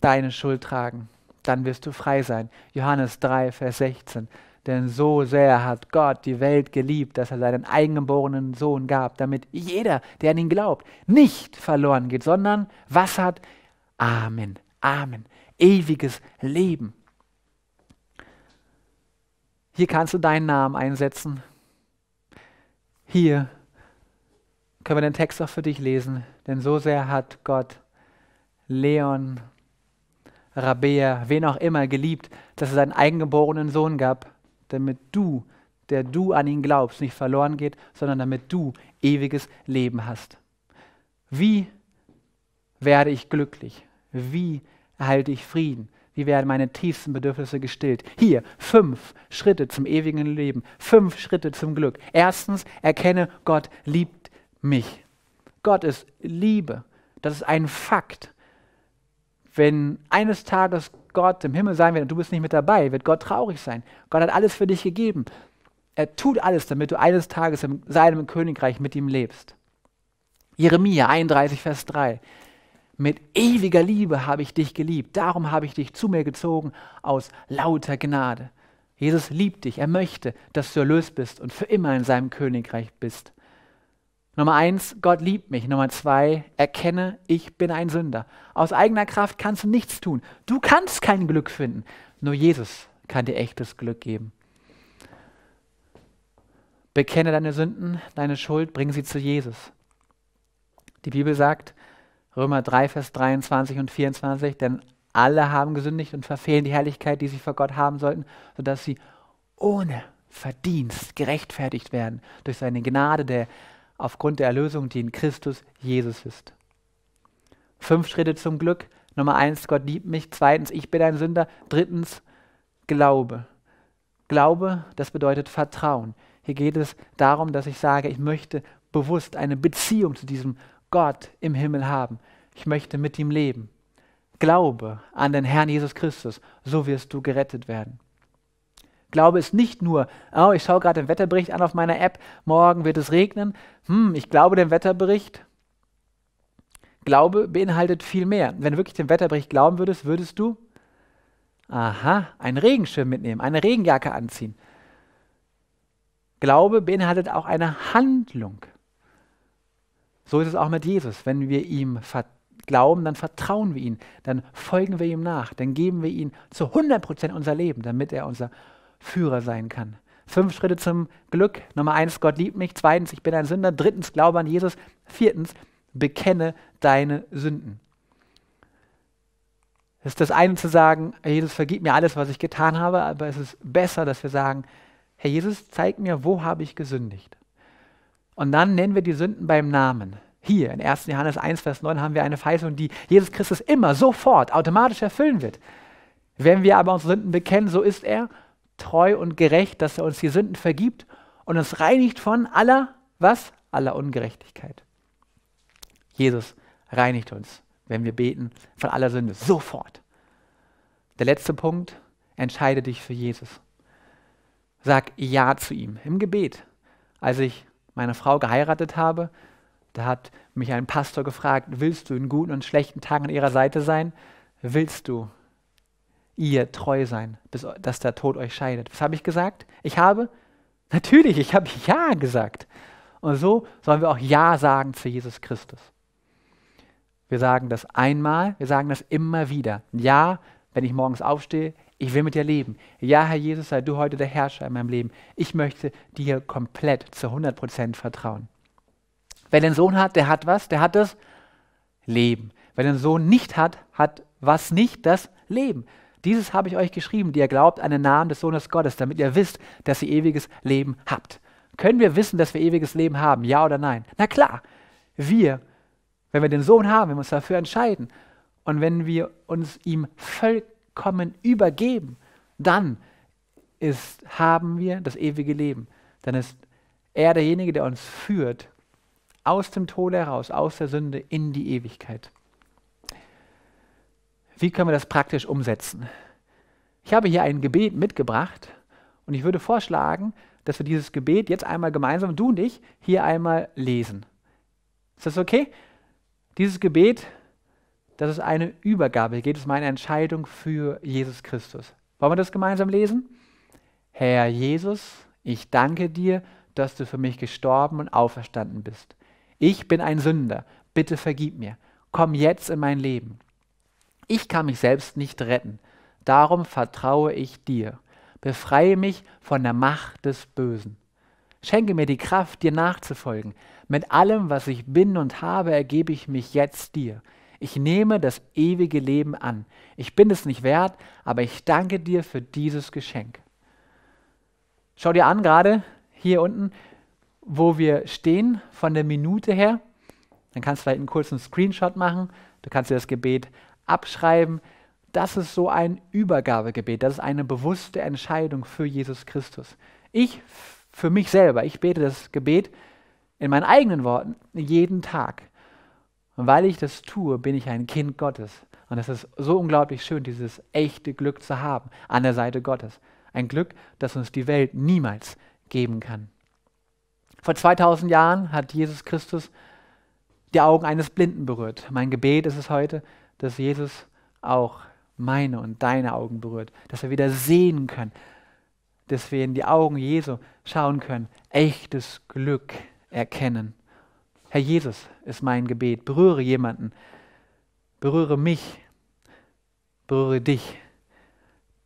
deine Schuld tragen. Dann wirst du frei sein. Johannes 3, Vers 16. Denn so sehr hat Gott die Welt geliebt, dass er seinen eigengeborenen Sohn gab, damit jeder, der an ihn glaubt, nicht verloren geht, sondern was hat? Amen, Amen, ewiges Leben. Hier kannst du deinen Namen einsetzen. Hier können wir den Text auch für dich lesen. Denn so sehr hat Gott Leon, Rabea, wen auch immer geliebt, dass er seinen eigengeborenen Sohn gab, damit du, der du an ihn glaubst, nicht verloren geht, sondern damit du ewiges Leben hast. Wie werde ich glücklich? Wie erhalte ich Frieden? Wie werden meine tiefsten Bedürfnisse gestillt? Hier fünf Schritte zum ewigen Leben, fünf Schritte zum Glück. Erstens, erkenne, Gott liebt mich. Gott ist Liebe. Das ist ein Fakt. Wenn eines Tages Gott im Himmel sein wird und du bist nicht mit dabei, wird Gott traurig sein. Gott hat alles für dich gegeben. Er tut alles, damit du eines Tages in seinem Königreich mit ihm lebst. Jeremia 31, Vers 3 mit ewiger Liebe habe ich dich geliebt, darum habe ich dich zu mir gezogen aus lauter Gnade. Jesus liebt dich, er möchte, dass du erlöst bist und für immer in seinem Königreich bist. Nummer eins, Gott liebt mich. Nummer zwei, erkenne, ich bin ein Sünder. Aus eigener Kraft kannst du nichts tun. Du kannst kein Glück finden. Nur Jesus kann dir echtes Glück geben. Bekenne deine Sünden, deine Schuld, bring sie zu Jesus. Die Bibel sagt, Römer 3, Vers 23 und 24, denn alle haben gesündigt und verfehlen die Herrlichkeit, die sie vor Gott haben sollten, sodass sie ohne Verdienst gerechtfertigt werden durch seine Gnade der, aufgrund der Erlösung, die in Christus Jesus ist. Fünf Schritte zum Glück. Nummer eins, Gott liebt mich. Zweitens, ich bin ein Sünder. Drittens, Glaube. Glaube, das bedeutet Vertrauen. Hier geht es darum, dass ich sage, ich möchte bewusst eine Beziehung zu diesem Gott im Himmel haben. Ich möchte mit ihm leben. Glaube an den Herrn Jesus Christus, so wirst du gerettet werden. Glaube ist nicht nur, oh, ich schaue gerade den Wetterbericht an auf meiner App, morgen wird es regnen. Hm, ich glaube dem Wetterbericht. Glaube beinhaltet viel mehr. Wenn du wirklich dem Wetterbericht glauben würdest, würdest du, aha, einen Regenschirm mitnehmen, eine Regenjacke anziehen. Glaube beinhaltet auch eine Handlung. So ist es auch mit Jesus. Wenn wir ihm glauben, dann vertrauen wir ihm, dann folgen wir ihm nach, dann geben wir ihm zu 100% unser Leben, damit er unser Führer sein kann. Fünf Schritte zum Glück. Nummer eins, Gott liebt mich. Zweitens, ich bin ein Sünder. Drittens, glaube an Jesus. Viertens, bekenne deine Sünden. Es ist das eine zu sagen, Jesus, vergib mir alles, was ich getan habe, aber es ist besser, dass wir sagen, Herr Jesus, zeig mir, wo habe ich gesündigt. Und dann nennen wir die Sünden beim Namen. Hier in 1. Johannes 1, Vers 9 haben wir eine Verheißung, die Jesus Christus immer sofort automatisch erfüllen wird. Wenn wir aber unsere Sünden bekennen, so ist er treu und gerecht, dass er uns die Sünden vergibt und uns reinigt von aller, was? Aller Ungerechtigkeit. Jesus reinigt uns, wenn wir beten, von aller Sünde, sofort. Der letzte Punkt, entscheide dich für Jesus. Sag Ja zu ihm im Gebet. Als ich meiner Frau geheiratet habe, da hat mich ein Pastor gefragt, willst du in guten und schlechten Tagen an ihrer Seite sein? Willst du ihr treu sein, bis dass der Tod euch scheidet? Was habe ich gesagt? Ich habe, natürlich, ich habe (laughs) Ja gesagt. Und so sollen wir auch Ja sagen zu Jesus Christus. Wir sagen das einmal, wir sagen das immer wieder. Ja, wenn ich morgens aufstehe, ich will mit dir leben. Ja, Herr Jesus, sei du heute der Herrscher in meinem Leben. Ich möchte dir komplett zu 100 vertrauen. Wer den Sohn hat, der hat was? Der hat das Leben. Wer den Sohn nicht hat, hat was nicht? Das Leben. Dieses habe ich euch geschrieben, die ihr glaubt an den Namen des Sohnes Gottes, damit ihr wisst, dass ihr ewiges Leben habt. Können wir wissen, dass wir ewiges Leben haben? Ja oder nein? Na klar, wir, wenn wir den Sohn haben, wenn wir uns dafür entscheiden und wenn wir uns ihm völlig vollkommen übergeben, dann ist, haben wir das ewige Leben. Dann ist er derjenige, der uns führt aus dem Tode heraus, aus der Sünde in die Ewigkeit. Wie können wir das praktisch umsetzen? Ich habe hier ein Gebet mitgebracht und ich würde vorschlagen, dass wir dieses Gebet jetzt einmal gemeinsam, du und ich, hier einmal lesen. Ist das okay? Dieses Gebet dass es eine Übergabe geht, es um eine Entscheidung für Jesus Christus. Wollen wir das gemeinsam lesen? Herr Jesus, ich danke dir, dass du für mich gestorben und auferstanden bist. Ich bin ein Sünder, bitte vergib mir. Komm jetzt in mein Leben. Ich kann mich selbst nicht retten, darum vertraue ich dir. Befreie mich von der Macht des Bösen. Schenke mir die Kraft, dir nachzufolgen. Mit allem, was ich bin und habe, ergebe ich mich jetzt dir. Ich nehme das ewige Leben an. Ich bin es nicht wert, aber ich danke dir für dieses Geschenk. Schau dir an, gerade hier unten, wo wir stehen von der Minute her. Dann kannst du vielleicht einen kurzen Screenshot machen. Du kannst dir das Gebet abschreiben. Das ist so ein Übergabegebet. Das ist eine bewusste Entscheidung für Jesus Christus. Ich, für mich selber, ich bete das Gebet in meinen eigenen Worten jeden Tag. Und weil ich das tue, bin ich ein Kind Gottes. Und es ist so unglaublich schön, dieses echte Glück zu haben an der Seite Gottes. Ein Glück, das uns die Welt niemals geben kann. Vor 2000 Jahren hat Jesus Christus die Augen eines Blinden berührt. Mein Gebet ist es heute, dass Jesus auch meine und deine Augen berührt, dass wir wieder sehen können, dass wir in die Augen Jesu schauen können, echtes Glück erkennen. Herr Jesus ist mein Gebet. Berühre jemanden. Berühre mich. Berühre dich,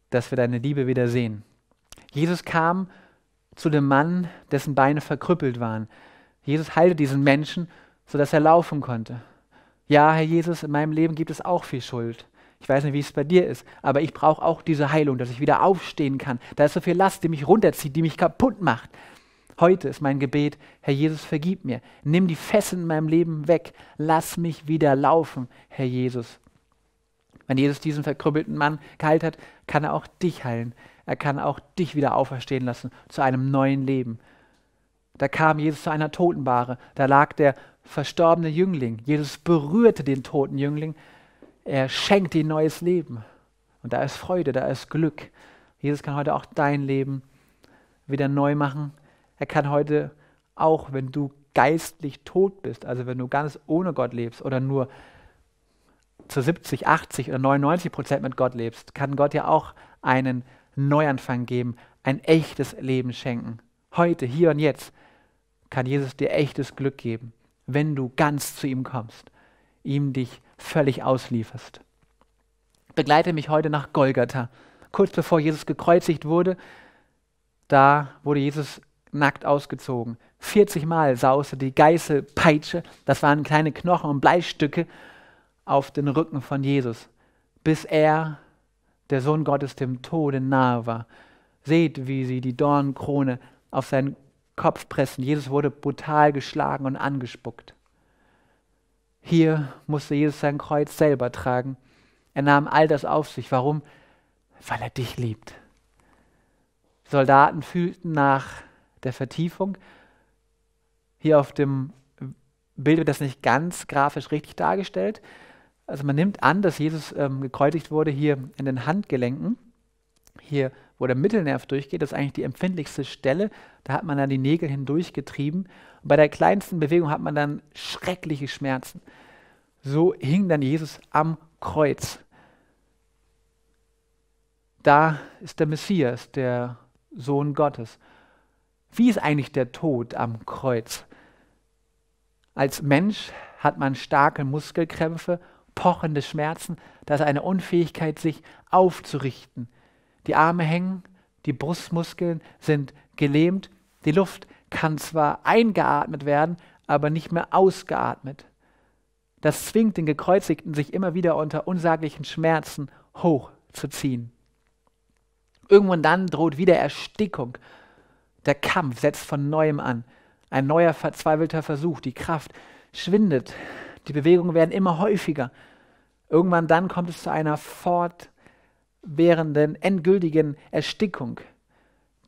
dass wir deine Liebe wieder sehen. Jesus kam zu dem Mann, dessen Beine verkrüppelt waren. Jesus heilte diesen Menschen, sodass er laufen konnte. Ja, Herr Jesus, in meinem Leben gibt es auch viel Schuld. Ich weiß nicht, wie es bei dir ist, aber ich brauche auch diese Heilung, dass ich wieder aufstehen kann. Da ist so viel Last, die mich runterzieht, die mich kaputt macht. Heute ist mein Gebet, Herr Jesus, vergib mir, nimm die Fesseln in meinem Leben weg, lass mich wieder laufen, Herr Jesus. Wenn Jesus diesen verkrüppelten Mann geheilt hat, kann er auch dich heilen. Er kann auch dich wieder auferstehen lassen zu einem neuen Leben. Da kam Jesus zu einer Totenbahre, da lag der verstorbene Jüngling. Jesus berührte den toten Jüngling, er schenkt ihm neues Leben. Und da ist Freude, da ist Glück. Jesus kann heute auch dein Leben wieder neu machen, er kann heute auch, wenn du geistlich tot bist, also wenn du ganz ohne Gott lebst oder nur zu 70, 80 oder 99 Prozent mit Gott lebst, kann Gott dir auch einen Neuanfang geben, ein echtes Leben schenken. Heute, hier und jetzt kann Jesus dir echtes Glück geben, wenn du ganz zu ihm kommst, ihm dich völlig auslieferst. Begleite mich heute nach Golgatha. Kurz bevor Jesus gekreuzigt wurde, da wurde Jesus nackt ausgezogen. 40 Mal sauste die Geißelpeitsche, das waren kleine Knochen und Bleistücke, auf den Rücken von Jesus, bis er, der Sohn Gottes, dem Tode nahe war. Seht, wie sie die Dornenkrone auf seinen Kopf pressen. Jesus wurde brutal geschlagen und angespuckt. Hier musste Jesus sein Kreuz selber tragen. Er nahm all das auf sich. Warum? Weil er dich liebt. Soldaten fühlten nach der Vertiefung. Hier auf dem Bild wird das nicht ganz grafisch richtig dargestellt. Also man nimmt an, dass Jesus ähm, gekreuzigt wurde hier in den Handgelenken. Hier, wo der Mittelnerv durchgeht, das ist eigentlich die empfindlichste Stelle. Da hat man dann die Nägel hindurchgetrieben. Und bei der kleinsten Bewegung hat man dann schreckliche Schmerzen. So hing dann Jesus am Kreuz. Da ist der Messias, der Sohn Gottes. Wie ist eigentlich der Tod am Kreuz? Als Mensch hat man starke Muskelkrämpfe, pochende Schmerzen, das ist eine Unfähigkeit, sich aufzurichten. Die Arme hängen, die Brustmuskeln sind gelähmt, die Luft kann zwar eingeatmet werden, aber nicht mehr ausgeatmet. Das zwingt den Gekreuzigten, sich immer wieder unter unsaglichen Schmerzen hochzuziehen. Irgendwann dann droht wieder Erstickung der Kampf setzt von neuem an. Ein neuer verzweifelter Versuch. Die Kraft schwindet. Die Bewegungen werden immer häufiger. Irgendwann dann kommt es zu einer fortwährenden, endgültigen Erstickung.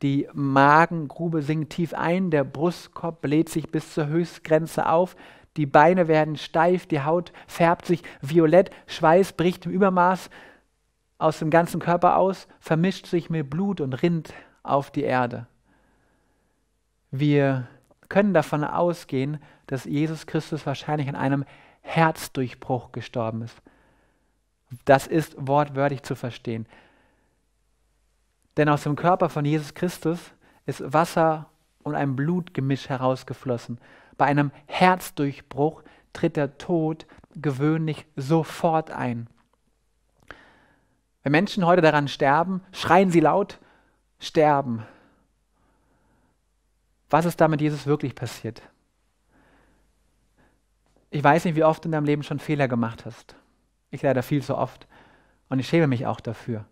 Die Magengrube sinkt tief ein, der Brustkorb bläht sich bis zur Höchstgrenze auf, die Beine werden steif, die Haut färbt sich violett, Schweiß bricht im Übermaß aus dem ganzen Körper aus, vermischt sich mit Blut und rinnt auf die Erde. Wir können davon ausgehen, dass Jesus Christus wahrscheinlich an einem Herzdurchbruch gestorben ist. Das ist wortwörtlich zu verstehen. Denn aus dem Körper von Jesus Christus ist Wasser und ein Blutgemisch herausgeflossen. Bei einem Herzdurchbruch tritt der Tod gewöhnlich sofort ein. Wenn Menschen heute daran sterben, schreien sie laut, sterben. Was ist da mit Jesus wirklich passiert? Ich weiß nicht, wie oft du in deinem Leben schon Fehler gemacht hast. Ich leider viel zu oft. Und ich schäme mich auch dafür.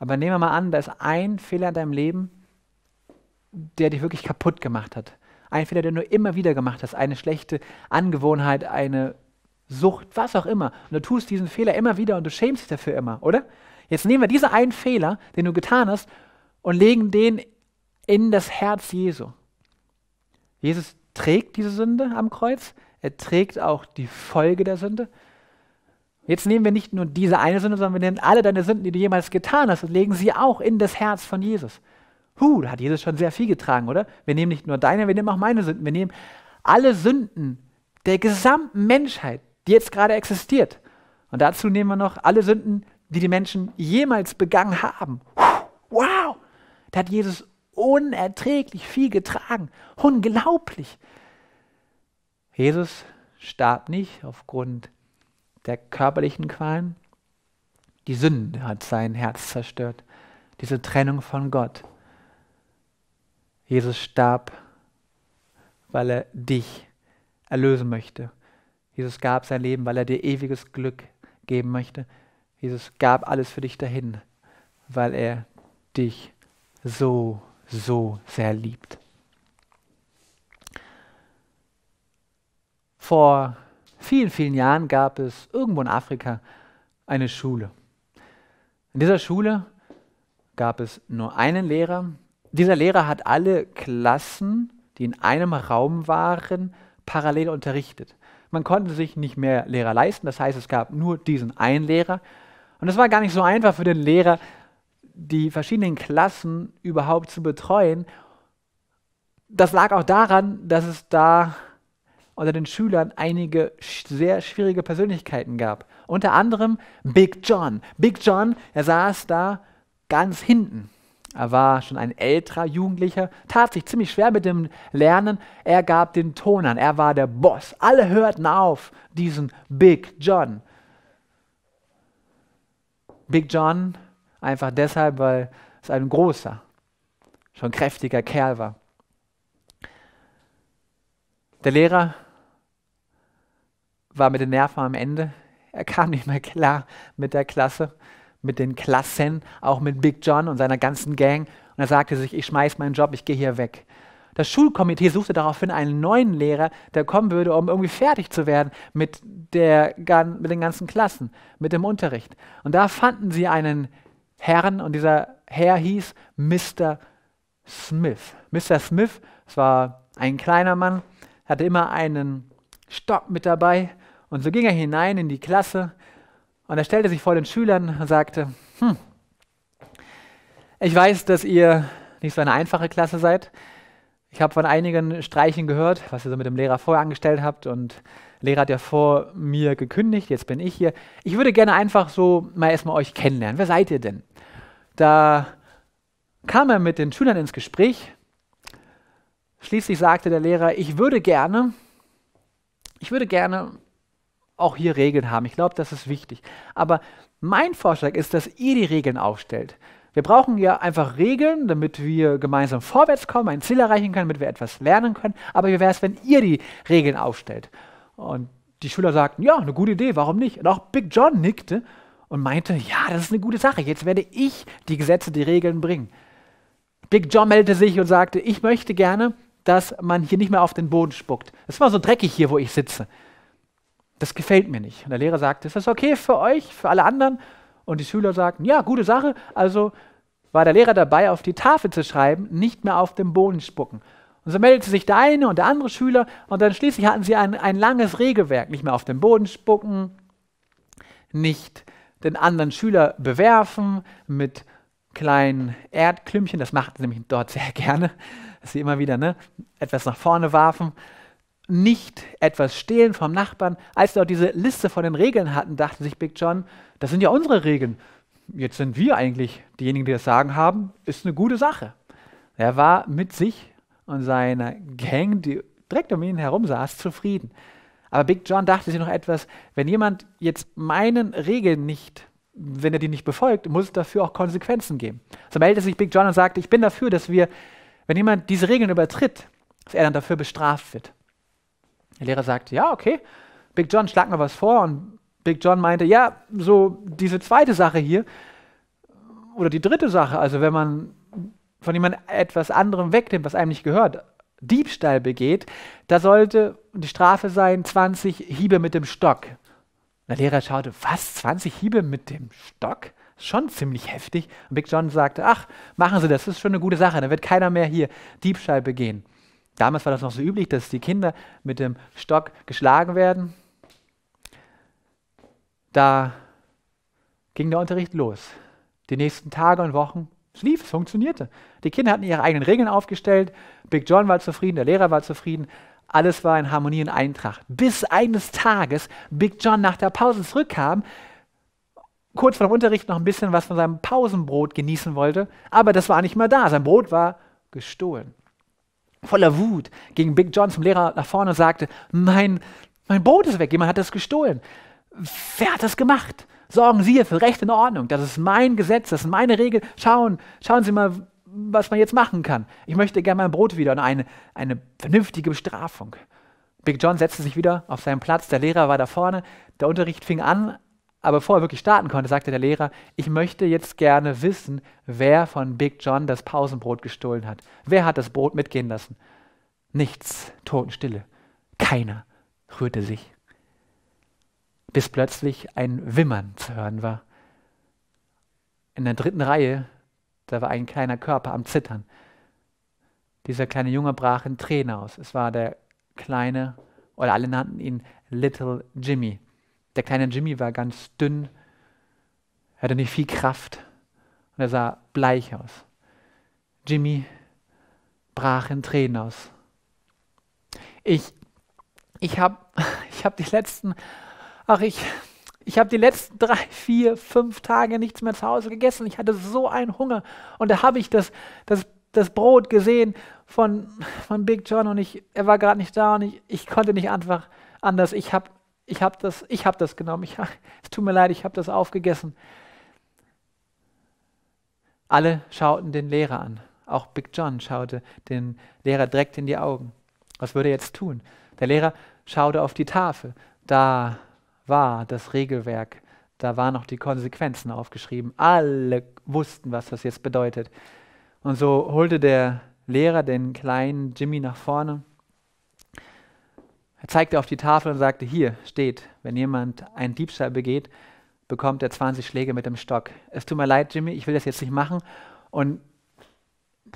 Aber nehmen wir mal an, da ist ein Fehler in deinem Leben, der dich wirklich kaputt gemacht hat. Ein Fehler, den du immer wieder gemacht hast. Eine schlechte Angewohnheit, eine Sucht, was auch immer. Und du tust diesen Fehler immer wieder und du schämst dich dafür immer, oder? Jetzt nehmen wir diesen einen Fehler, den du getan hast, und legen den in das Herz Jesu. Jesus trägt diese Sünde am Kreuz, er trägt auch die Folge der Sünde. Jetzt nehmen wir nicht nur diese eine Sünde, sondern wir nehmen alle deine Sünden, die du jemals getan hast, und legen sie auch in das Herz von Jesus. Huh, da hat Jesus schon sehr viel getragen, oder? Wir nehmen nicht nur deine, wir nehmen auch meine Sünden. Wir nehmen alle Sünden der gesamten Menschheit, die jetzt gerade existiert. Und dazu nehmen wir noch alle Sünden, die die Menschen jemals begangen haben. Wow, da hat Jesus unerträglich viel getragen. Unglaublich. Jesus starb nicht aufgrund der körperlichen Qualen. Die Sünde hat sein Herz zerstört. Diese Trennung von Gott. Jesus starb, weil er dich erlösen möchte. Jesus gab sein Leben, weil er dir ewiges Glück geben möchte. Jesus gab alles für dich dahin, weil er dich so so sehr liebt. Vor vielen, vielen Jahren gab es irgendwo in Afrika eine Schule. In dieser Schule gab es nur einen Lehrer. Dieser Lehrer hat alle Klassen, die in einem Raum waren, parallel unterrichtet. Man konnte sich nicht mehr Lehrer leisten, das heißt, es gab nur diesen einen Lehrer. Und es war gar nicht so einfach für den Lehrer, die verschiedenen Klassen überhaupt zu betreuen. Das lag auch daran, dass es da unter den Schülern einige sehr schwierige Persönlichkeiten gab. Unter anderem Big John. Big John, er saß da ganz hinten. Er war schon ein älterer Jugendlicher, tat sich ziemlich schwer mit dem Lernen. Er gab den Ton an, er war der Boss. Alle hörten auf diesen Big John. Big John Einfach deshalb, weil es ein großer, schon kräftiger Kerl war. Der Lehrer war mit den Nerven am Ende. Er kam nicht mehr klar mit der Klasse, mit den Klassen, auch mit Big John und seiner ganzen Gang. Und er sagte sich, ich schmeiß meinen Job, ich gehe hier weg. Das Schulkomitee suchte daraufhin einen neuen Lehrer, der kommen würde, um irgendwie fertig zu werden mit, der, mit den ganzen Klassen, mit dem Unterricht. Und da fanden sie einen Herrn und dieser Herr hieß Mr. Smith. Mr. Smith, es war ein kleiner Mann, hatte immer einen Stock mit dabei und so ging er hinein in die Klasse und er stellte sich vor den Schülern und sagte, hm, ich weiß, dass ihr nicht so eine einfache Klasse seid. Ich habe von einigen Streichen gehört, was ihr so mit dem Lehrer vorher angestellt habt und Lehrer hat ja vor mir gekündigt, jetzt bin ich hier. Ich würde gerne einfach so mal erstmal euch kennenlernen. Wer seid ihr denn? Da kam er mit den Schülern ins Gespräch. Schließlich sagte der Lehrer, ich würde gerne, ich würde gerne auch hier Regeln haben. Ich glaube, das ist wichtig. Aber mein Vorschlag ist, dass ihr die Regeln aufstellt. Wir brauchen ja einfach Regeln, damit wir gemeinsam vorwärts kommen, ein Ziel erreichen können, damit wir etwas lernen können. Aber wie wäre es, wenn ihr die Regeln aufstellt? Und die Schüler sagten, ja, eine gute Idee, warum nicht? Und auch Big John nickte und meinte, ja, das ist eine gute Sache, jetzt werde ich die Gesetze, die Regeln bringen. Big John meldete sich und sagte, ich möchte gerne, dass man hier nicht mehr auf den Boden spuckt. Es immer so dreckig hier, wo ich sitze. Das gefällt mir nicht. Und der Lehrer sagte, ist das okay für euch, für alle anderen? Und die Schüler sagten, ja, gute Sache. Also war der Lehrer dabei, auf die Tafel zu schreiben, nicht mehr auf den Boden spucken. Und so meldete sich der eine und der andere Schüler und dann schließlich hatten sie ein, ein langes Regelwerk. Nicht mehr auf den Boden spucken, nicht den anderen Schüler bewerfen mit kleinen Erdklümpchen. Das machten sie nämlich dort sehr (laughs) gerne, dass sie immer wieder ne, etwas nach vorne warfen. Nicht etwas stehlen vom Nachbarn. Als sie dort diese Liste von den Regeln hatten, dachte sich Big John, das sind ja unsere Regeln. Jetzt sind wir eigentlich diejenigen, die das Sagen haben. Ist eine gute Sache. Er war mit sich und seiner Gang, die direkt um ihn herum saß, zufrieden. Aber Big John dachte sich noch etwas, wenn jemand jetzt meinen Regeln nicht, wenn er die nicht befolgt, muss es dafür auch Konsequenzen geben. So meldete sich Big John und sagte, ich bin dafür, dass wir, wenn jemand diese Regeln übertritt, dass er dann dafür bestraft wird. Der Lehrer sagte, ja, okay, Big John, schlag mir was vor. Und Big John meinte, ja, so diese zweite Sache hier oder die dritte Sache, also wenn man von jemand etwas anderem wegnimmt, was einem nicht gehört, Diebstahl begeht, da sollte die Strafe sein 20 Hiebe mit dem Stock. Der Lehrer schaute, was, 20 Hiebe mit dem Stock? Schon ziemlich heftig. Und Big John sagte, ach, machen Sie das, das ist schon eine gute Sache, dann wird keiner mehr hier Diebstahl begehen. Damals war das noch so üblich, dass die Kinder mit dem Stock geschlagen werden. Da ging der Unterricht los. Die nächsten Tage und Wochen es lief, es funktionierte. Die Kinder hatten ihre eigenen Regeln aufgestellt. Big John war zufrieden, der Lehrer war zufrieden. Alles war in Harmonie und Eintracht. Bis eines Tages Big John nach der Pause zurückkam, kurz vor dem Unterricht noch ein bisschen was von seinem Pausenbrot genießen wollte, aber das war nicht mehr da. Sein Brot war gestohlen. Voller Wut ging Big John zum Lehrer nach vorne und sagte: Mein, mein Brot ist weg, jemand hat das gestohlen. Wer hat das gemacht? sorgen Sie für Recht und Ordnung. Das ist mein Gesetz, das ist meine Regel. Schauen, schauen Sie mal, was man jetzt machen kann. Ich möchte gerne mein Brot wieder und eine, eine vernünftige Bestrafung. Big John setzte sich wieder auf seinen Platz, der Lehrer war da vorne, der Unterricht fing an, aber bevor er wirklich starten konnte, sagte der Lehrer, ich möchte jetzt gerne wissen, wer von Big John das Pausenbrot gestohlen hat. Wer hat das Brot mitgehen lassen? Nichts, Totenstille. Keiner rührte sich bis plötzlich ein Wimmern zu hören war. In der dritten Reihe, da war ein kleiner Körper am Zittern. Dieser kleine Junge brach in Tränen aus. Es war der kleine, oder alle nannten ihn Little Jimmy. Der kleine Jimmy war ganz dünn, hatte nicht viel Kraft und er sah bleich aus. Jimmy brach in Tränen aus. Ich, ich habe (laughs) ich hab die letzten ach, ich, ich habe die letzten (laughs) drei, vier, fünf Tage nichts mehr zu Hause gegessen. Ich hatte so einen Hunger. Und da habe ich das, das, das Brot gesehen von, von Big John und ich, er war gerade nicht da und ich, ich konnte nicht einfach anders. Ich habe ich hab das, hab das genommen. Ich, (laughs) es tut mir leid, ich habe das aufgegessen. Alle schauten den Lehrer an. Auch Big John schaute den Lehrer direkt in die Augen. Was würde er jetzt tun? Der Lehrer schaute auf die Tafel. Da war das Regelwerk, da waren auch die Konsequenzen aufgeschrieben. Alle wussten, was das jetzt bedeutet. Und so holte der Lehrer den kleinen Jimmy nach vorne. Er zeigte auf die Tafel und sagte, hier steht, wenn jemand einen Diebstahl begeht, bekommt er 20 Schläge mit dem Stock. Es tut mir leid, Jimmy, ich will das jetzt nicht machen. Und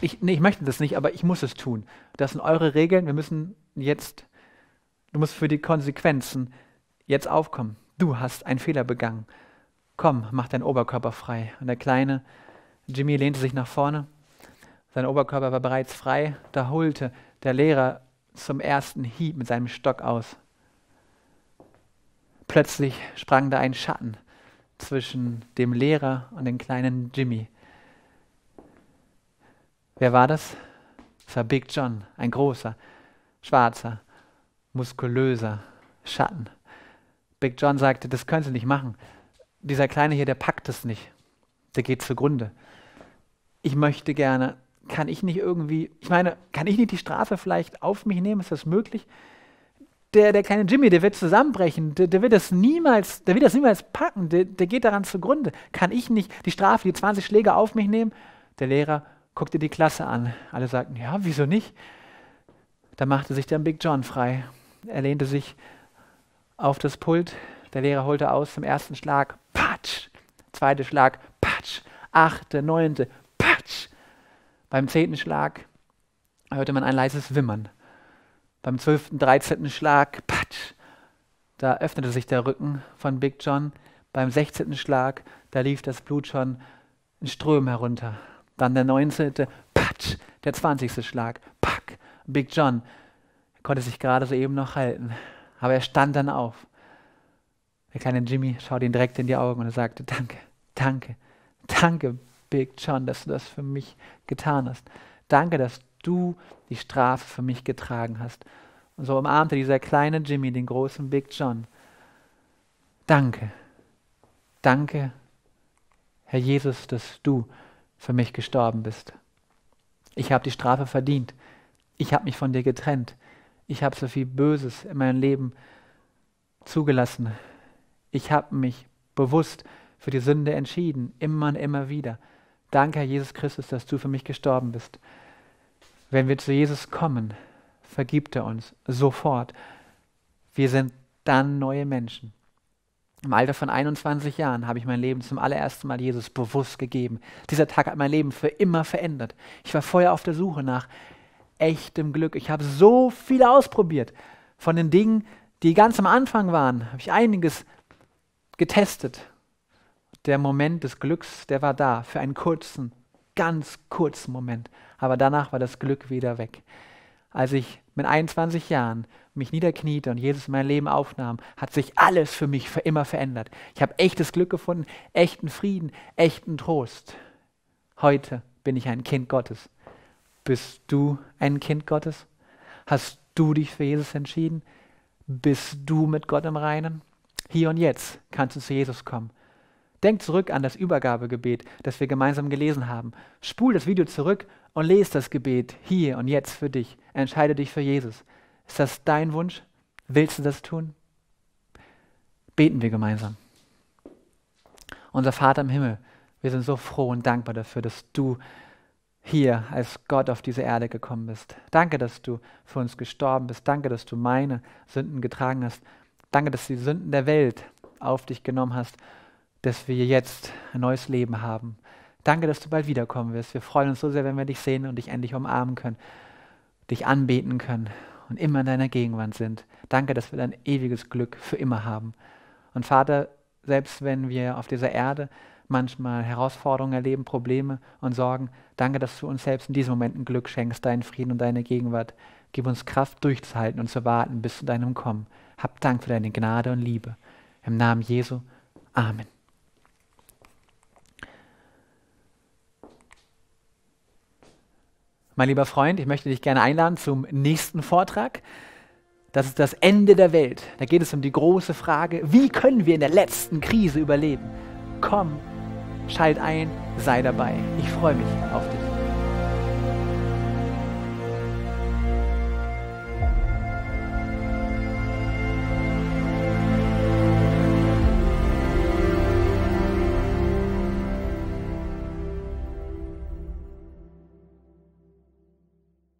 ich, nee, ich möchte das nicht, aber ich muss es tun. Das sind eure Regeln. Wir müssen jetzt, du musst für die Konsequenzen jetzt aufkommen. Du hast einen Fehler begangen. Komm, mach deinen Oberkörper frei. Und der kleine Jimmy lehnte sich nach vorne. Sein Oberkörper war bereits frei. Da holte der Lehrer zum ersten Hieb mit seinem Stock aus. Plötzlich sprang da ein Schatten zwischen dem Lehrer und dem kleinen Jimmy. Wer war das? Es war Big John, ein großer, schwarzer, muskulöser Schatten. Big John sagte, das können sie nicht machen. Dieser Kleine hier, der packt es nicht. Der geht zugrunde. Ich möchte gerne, kann ich nicht irgendwie, ich meine, kann ich nicht die Strafe vielleicht auf mich nehmen? Ist das möglich? Der, der kleine Jimmy, der wird zusammenbrechen, der, der wird das niemals, der wird das niemals packen, der, der geht daran zugrunde. Kann ich nicht die Strafe, die 20 Schläge auf mich nehmen? Der Lehrer guckte die Klasse an. Alle sagten, ja, wieso nicht? Da machte sich dann Big John frei. Er lehnte sich auf das Pult. Der Lehrer holte aus zum ersten Schlag, patsch, zweiter Schlag, patsch, achte, neunte, patsch. Beim zehnten Schlag hörte man ein leises Wimmern. Beim zwölften, dreizehnten Schlag, patsch, da öffnete sich der Rücken von Big John. Beim sechzehnten Schlag, da lief das Blut schon in Strömen herunter. Dann der neunzehnte, patsch, der zwanzigste Schlag, pack, Big John konnte sich gerade soeben noch halten. Aber er stand dann auf. Der kleine Jimmy schaut ihn direkt in die Augen und er sagte, danke, danke, danke, Big John, dass du das für mich getan hast. Danke, dass du die Strafe für mich getragen hast. Und so umarmte dieser kleine Jimmy den großen Big John. Danke, danke, Herr Jesus, dass du für mich gestorben bist. Ich habe die Strafe verdient. Ich habe mich von dir getrennt. Ich habe so viel Böses in meinem Leben zugelassen. Ich habe mich bewusst für die Sünde entschieden, immer und immer wieder. Danke, Herr Jesus Christus, dass du für mich gestorben bist. Wenn wir zu Jesus kommen, vergibt er uns sofort. Wir sind dann neue Menschen. Im Alter von 21 Jahren habe ich mein Leben zum allerersten Mal Jesus bewusst gegeben. Dieser Tag hat mein Leben für immer verändert. Ich war vorher auf der Suche nach echtem Glück. Ich habe so viel ausprobiert. Von den Dingen, die ganz am Anfang waren, habe ich einiges getestet. Der Moment des Glücks, der war da für einen kurzen, ganz kurzen Moment. Aber danach war das Glück wieder weg. Als ich mit 21 Jahren mich niederkniete und Jesus in mein Leben aufnahm, hat sich alles für mich für immer verändert. Ich habe echtes Glück gefunden, echten Frieden, echten Trost. Heute bin ich ein Kind Gottes. Bist du ein Kind Gottes? Hast du dich für Jesus entschieden? Bist du mit Gott im Reinen? Hier und jetzt kannst du zu Jesus kommen. Denk zurück an das Übergabegebet, das wir gemeinsam gelesen haben. Spul das Video zurück und lese das Gebet hier und jetzt für dich. Entscheide dich für Jesus. Ist das dein Wunsch? Willst du das tun? Beten wir gemeinsam. Unser Vater im Himmel, wir sind so froh und dankbar dafür, dass du hier als Gott auf diese Erde gekommen bist. Danke, dass du für uns gestorben bist. Danke, dass du meine Sünden getragen hast. Danke, dass du die Sünden der Welt auf dich genommen hast, dass wir jetzt ein neues Leben haben. Danke, dass du bald wiederkommen wirst. Wir freuen uns so sehr, wenn wir dich sehen und dich endlich umarmen können, dich anbeten können und immer in deiner Gegenwart sind. Danke, dass wir dein ewiges Glück für immer haben. Und Vater, selbst wenn wir auf dieser Erde manchmal Herausforderungen erleben, Probleme und Sorgen. Danke, dass du uns selbst in diesen Momenten Glück schenkst, deinen Frieden und deine Gegenwart. Gib uns Kraft, durchzuhalten und zu warten bis zu deinem Kommen. Hab Dank für deine Gnade und Liebe. Im Namen Jesu. Amen. Mein lieber Freund, ich möchte dich gerne einladen zum nächsten Vortrag. Das ist das Ende der Welt. Da geht es um die große Frage, wie können wir in der letzten Krise überleben? Komm Schalt ein, sei dabei. Ich freue mich auf dich.